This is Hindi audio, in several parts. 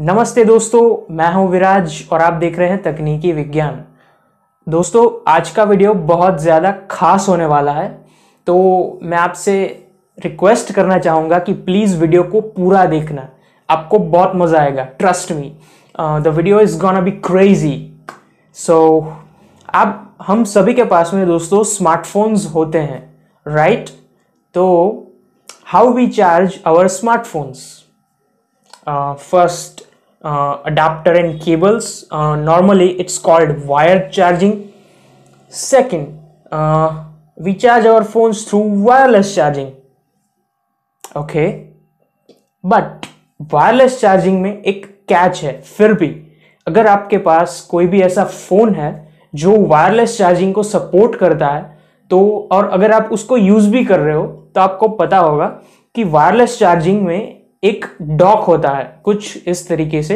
नमस्ते दोस्तों मैं हूं विराज और आप देख रहे हैं तकनीकी विज्ञान दोस्तों आज का वीडियो बहुत ज़्यादा खास होने वाला है तो मैं आपसे रिक्वेस्ट करना चाहूँगा कि प्लीज़ वीडियो को पूरा देखना आपको बहुत मज़ा आएगा trust me the video is gonna be crazy so आप हम सभी के पास में दोस्तों स्मार्टफोन्स होते हैं राइट right? तो how we charge our smartphones first uh, adapter and cables uh, normally it's called wired charging second uh, we charge our phones through wireless charging okay but wireless charging में एक catch है फिर भी अगर आपके पास कोई भी ऐसा फ़ोन है जो वायरलेस चार्जिंग को सपोर्ट करता है तो और अगर आप उसको यूज़ भी कर रहे हो तो आपको पता होगा कि वायरलेस चार्जिंग में एक डॉक होता है कुछ इस तरीके से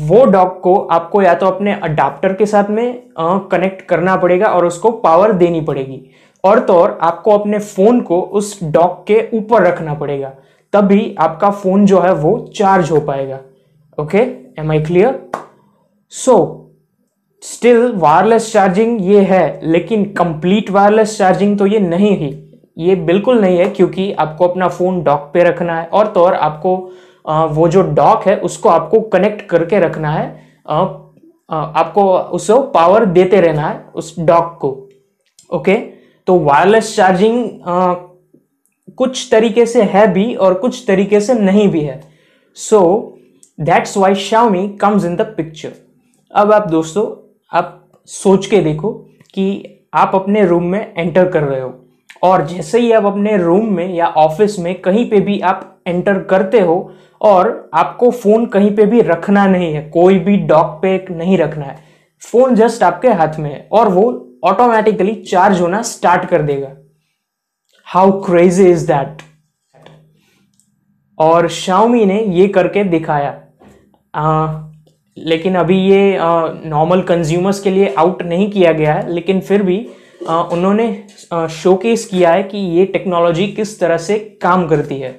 वो डॉक को आपको या तो अपने अडाप्टर के साथ में कनेक्ट करना पड़ेगा और उसको पावर देनी पड़ेगी और तो और आपको अपने फ़ोन को उस डॉक के ऊपर रखना पड़ेगा तभी आपका फ़ोन जो है वो चार्ज हो पाएगा okay am I clear so still wireless charging ये है लेकिन कंप्लीट वायरलेस चार्जिंग तो ये नहीं है ये बिल्कुल नहीं है क्योंकि आपको अपना फ़ोन डॉक पे रखना है और तो और आपको आ, वो जो डॉक है उसको आपको कनेक्ट करके रखना है आ, आ, आपको उसको पावर देते रहना है उस डॉक को ओके तो वायरलेस चार्जिंग कुछ तरीके से है भी और कुछ तरीके से नहीं भी है so that's why Xiaomi comes in the picture अब आप दोस्तों आप सोच के देखो कि आप अपने रूम में एंटर कर रहे हो और जैसे ही आप अपने रूम में या ऑफिस में कहीं पे भी आप एंटर करते हो और आपको फ़ोन कहीं पे भी रखना नहीं है कोई भी डॉक पे नहीं रखना है फ़ोन जस्ट आपके हाथ में है और वो ऑटोमेटिकली चार्ज होना स्टार्ट कर देगा हाउ क्रेजी इज दैट और शाओमी ने ये करके दिखाया आ, लेकिन अभी ये नॉर्मल कंज्यूमर्स के लिए आउट नहीं किया गया है लेकिन फिर भी उन्होंने शोकेस किया है कि ये टेक्नोलॉजी किस तरह से काम करती है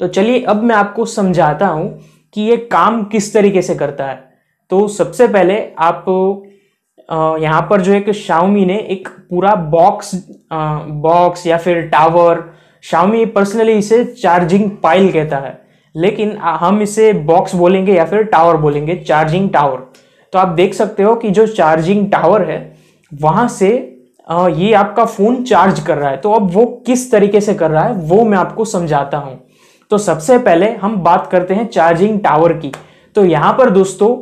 तो चलिए अब मैं आपको समझाता हूँ कि ये काम किस तरीके से करता है तो सबसे पहले आप यहाँ पर जो है कि शाउमी ने एक पूरा बॉक्स बॉक्स या फिर टावर शाउमी पर्सनली इसे चार्जिंग पाइल कहता है लेकिन हम इसे बॉक्स बोलेंगे या फिर टावर बोलेंगे चार्जिंग टावर तो आप देख सकते हो कि जो चार्जिंग टावर है वहाँ से ये आपका फोन चार्ज कर रहा है तो अब वो किस तरीके से कर रहा है वो मैं आपको समझाता हूं तो सबसे पहले हम बात करते हैं चार्जिंग टावर की तो यहां पर दोस्तों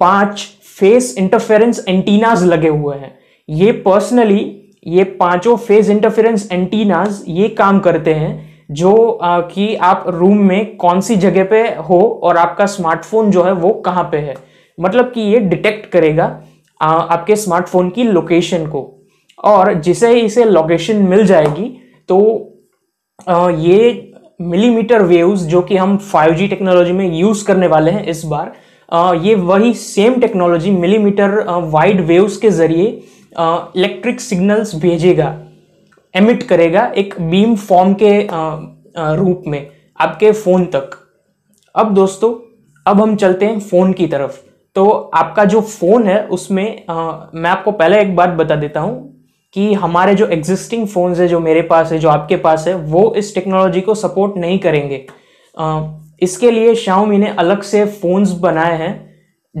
पांच फेस इंटरफेरेंस एंटीनाज लगे हुए हैं ये पर्सनली ये पांचों फेस इंटरफेरेंस एंटीनाज ये काम करते हैं जो कि आप रूम में कौन सी जगह पे हो और आपका स्मार्टफोन जो है वो कहाँ पे है मतलब कि ये डिटेक्ट करेगा आ, आपके स्मार्टफोन की लोकेशन को और जिसे इसे लोकेशन मिल जाएगी तो आ, ये मिलीमीटर वेव्स जो कि हम 5G टेक्नोलॉजी में यूज़ करने वाले हैं इस बार आ, ये वही same technology millimetre wide waves के ज़रिए इलेक्ट्रिक सिग्नल्स भेजेगा एमिट करेगा एक बीम फॉर्म के रूप में आपके फ़ोन तक अब दोस्तों अब हम चलते हैं फ़ोन की तरफ तो आपका जो फ़ोन है उसमें आ, मैं आपको पहले एक बात बता देता हूँ कि हमारे जो एग्जिस्टिंग फ़ोन्स है जो मेरे पास है जो आपके पास है वो इस टेक्नोलॉजी को सपोर्ट नहीं करेंगे आ, इसके लिए शाओमी ने अलग से फ़ोन्स बनाए हैं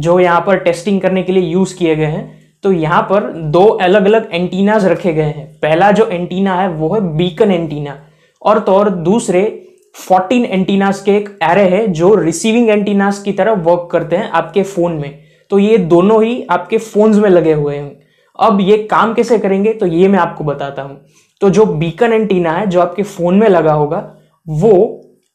जो यहाँ पर टेस्टिंग करने के लिए यूज़ किए गए हैं तो यहाँ पर दो अलग अलग एंटीनाज रखे गए हैं पहला जो एंटीना है वो है बीकन एंटीना और तो और दूसरे 14 एंटीनास के एक एरे है जो रिसीविंग एंटीनास की तरह वर्क करते हैं आपके फ़ोन में तो ये दोनों ही आपके फ़ोन्स में लगे हुए हैं अब ये काम कैसे करेंगे तो ये मैं आपको बताता हूँ तो जो बीकन एंटीना है जो आपके फ़ोन में लगा होगा वो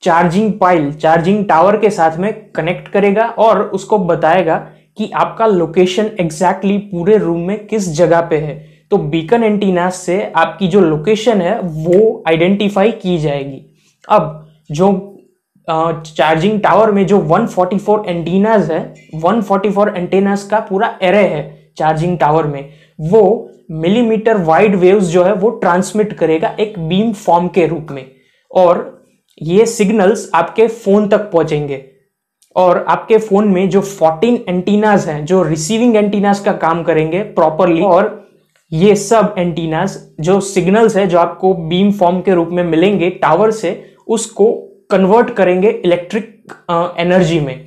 चार्जिंग पाइल चार्जिंग टावर के साथ में कनेक्ट करेगा और उसको बताएगा कि आपका लोकेशन एग्जैक्टली पूरे रूम में किस जगह पे है तो बीकन एंटीना से आपकी जो लोकेशन है वो आइडेंटिफाई की जाएगी अब जो चार्जिंग टावर में जो 144 एंटीनाज है 144 एंटीनाज का पूरा एरे है चार्जिंग टावर में वो मिलीमीटर वाइड वेव्स जो है वो ट्रांसमिट करेगा एक बीम फॉर्म के रूप में और ये सिग्नल्स आपके फोन तक पहुंचेंगे और आपके फोन में जो 14 एंटीनाज हैं जो रिसीविंग एंटीनाज का काम करेंगे प्रॉपरली और ये सब एंटीनाज जो सिग्नल्स है जो आपको बीम फॉर्म के रूप में मिलेंगे टावर से उसको कन्वर्ट करेंगे इलेक्ट्रिक एनर्जी में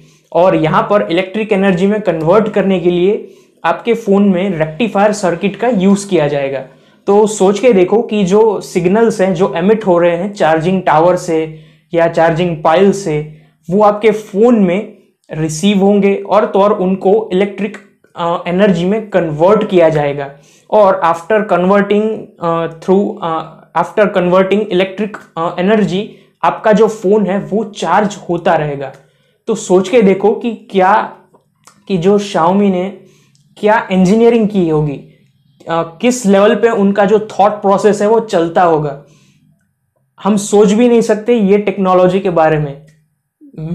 और यहाँ पर इलेक्ट्रिक एनर्जी में कन्वर्ट करने के लिए आपके फ़ोन में रेक्टिफायर सर्किट का यूज़ किया जाएगा तो सोच के देखो कि जो सिग्नल्स हैं जो एमिट हो रहे हैं चार्जिंग टावर से या चार्जिंग पाइल से वो आपके फ़ोन में रिसीव होंगे और तो और उनको इलेक्ट्रिक एनर्जी में कन्वर्ट किया जाएगा और after converting through after converting electric energy आपका जो फोन है वो चार्ज होता रहेगा तो सोच के देखो कि क्या कि जो शाओमी ने क्या इंजीनियरिंग की होगी आ, किस लेवल पे उनका जो थॉट प्रोसेस है वो चलता होगा हम सोच भी नहीं सकते ये टेक्नोलॉजी के बारे में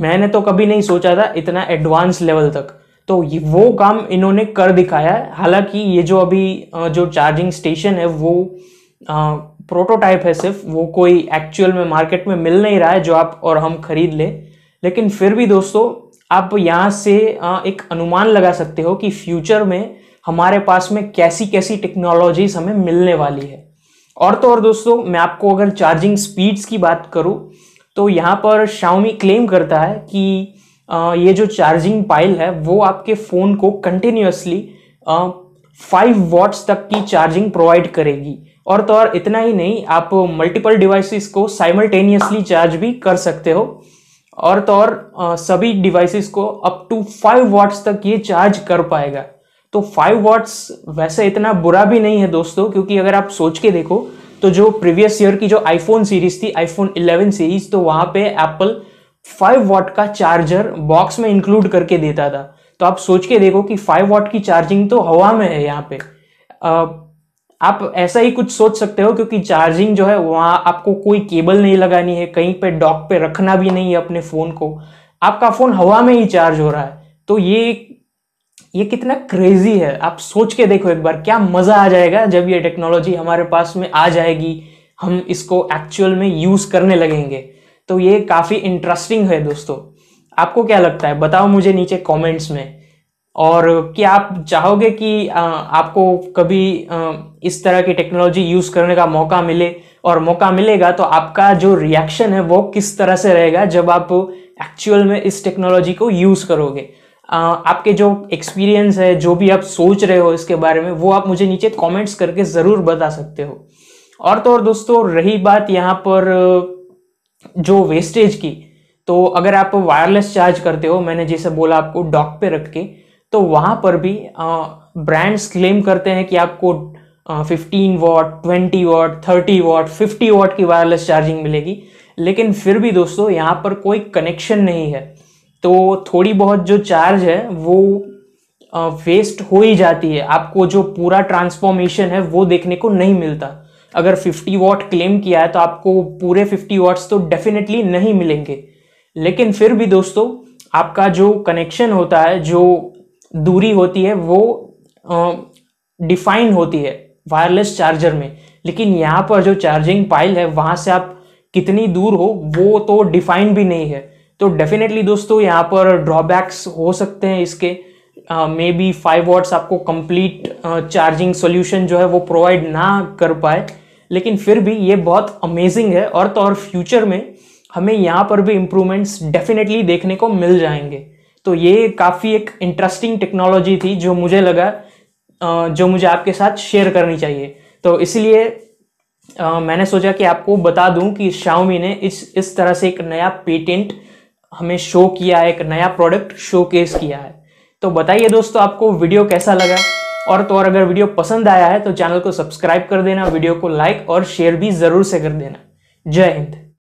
मैंने तो कभी नहीं सोचा था इतना एडवांस लेवल तक तो ये वो काम इन्होंने कर दिखाया है हालांकि ये जो अभी जो चार्जिंग स्टेशन है वो प्रोटोटाइप है सिर्फ वो कोई एक्चुअल में मार्केट में मिल नहीं रहा है जो आप और हम खरीद ले लेकिन फिर भी दोस्तों आप यहाँ से एक अनुमान लगा सकते हो कि फ्यूचर में हमारे पास में कैसी कैसी टेक्नोलॉजीज हमें मिलने वाली है और तो और दोस्तों मैं आपको अगर चार्जिंग स्पीड्स की बात करूँ तो यहाँ पर शाउमी क्लेम करता है कि ये जो चार्जिंग पाइल है वो आपके फ़ोन को कंटिन्यूसली फाइव वॉट्स तक की चार्जिंग प्रोवाइड करेगी और तो और इतना ही नहीं आप मल्टीपल डिवाइसेस को साइमल्टेनियसली चार्ज भी कर सकते हो और तो और सभी डिवाइसेस को अप टू फाइव वाट्स तक ये चार्ज कर पाएगा तो फाइव वाट्स वैसे इतना बुरा भी नहीं है दोस्तों क्योंकि अगर आप सोच के देखो तो जो प्रीवियस ईयर की जो आईफोन सीरीज थी आईफोन 11 सीरीज तो वहाँ पे एप्पल 5 वाट का चार्जर बॉक्स में इंक्लूड करके देता था तो आप सोच के देखो कि 5 वाट की चार्जिंग तो हवा में है यहाँ पे आप ऐसा ही कुछ सोच सकते हो क्योंकि चार्जिंग जो है वहाँ आपको कोई केबल नहीं लगानी है कहीं पे डॉक पे रखना भी नहीं है अपने फ़ोन को आपका फ़ोन हवा में ही चार्ज हो रहा है तो ये ये कितना क्रेजी है आप सोच के देखो एक बार क्या मज़ा आ जाएगा जब ये टेक्नोलॉजी हमारे पास में आ जाएगी हम इसको एक्चुअल में यूज़ करने लगेंगे तो ये काफ़ी इंटरेस्टिंग है दोस्तों आपको क्या लगता है बताओ मुझे नीचे कॉमेंट्स में और क्या आप चाहोगे कि आपको कभी इस तरह की टेक्नोलॉजी यूज़ करने का मौका मिले और मौका मिलेगा तो आपका जो रिएक्शन है वो किस तरह से रहेगा जब आप एक्चुअल में इस टेक्नोलॉजी को यूज़ करोगे आपके जो एक्सपीरियंस है जो भी आप सोच रहे हो इसके बारे में वो आप मुझे नीचे कमेंट्स करके ज़रूर बता सकते हो और तो और दोस्तों रही बात यहाँ पर जो वेस्टेज की तो अगर आप वायरलेस चार्ज करते हो मैंने जैसे बोला आपको डॉक पे रख के तो वहाँ पर भी ब्रांड्स क्लेम करते हैं कि आपको fifteen watt twenty watt thirty watt fifty watt की वायरलेस चार्जिंग मिलेगी लेकिन फिर भी दोस्तों यहाँ पर कोई कनेक्शन नहीं है तो थोड़ी बहुत जो चार्ज है वो वेस्ट हो ही जाती है आपको जो पूरा ट्रांसफॉर्मेशन है वो देखने को नहीं मिलता अगर 50 वॉट क्लेम किया है तो आपको पूरे 50 वॉट्स तो डेफिनेटली नहीं मिलेंगे लेकिन फिर भी दोस्तों आपका जो कनेक्शन होता है जो दूरी होती है वो डिफाइन होती है वायरलेस चार्जर में लेकिन यहाँ पर जो चार्जिंग पाइल है वहाँ से आप कितनी दूर हो वो तो डिफाइन भी नहीं है तो डेफिनेटली दोस्तों यहाँ पर ड्रॉबैक्स हो सकते हैं इसके मे बी फाइव वॉट्स आपको कंप्लीट चार्जिंग सोल्यूशन जो है वो प्रोवाइड ना कर पाए लेकिन फिर भी ये बहुत अमेजिंग है और तो और फ्यूचर में हमें यहाँ पर भी इम्प्रूवमेंट्स डेफिनेटली देखने को मिल जाएंगे तो ये काफ़ी एक इंटरेस्टिंग टेक्नोलॉजी थी जो मुझे लगा जो मुझे आपके साथ शेयर करनी चाहिए तो इसलिए मैंने सोचा कि आपको बता दूं कि शाओमी ने इस इस तरह से एक नया पेटेंट हमें शो किया है एक नया प्रोडक्ट शो किया है तो बताइए दोस्तों आपको वीडियो कैसा लगा और तो और अगर वीडियो पसंद आया है तो चैनल को सब्सक्राइब कर देना वीडियो को लाइक और शेयर भी ज़रूर से कर देना जय हिंद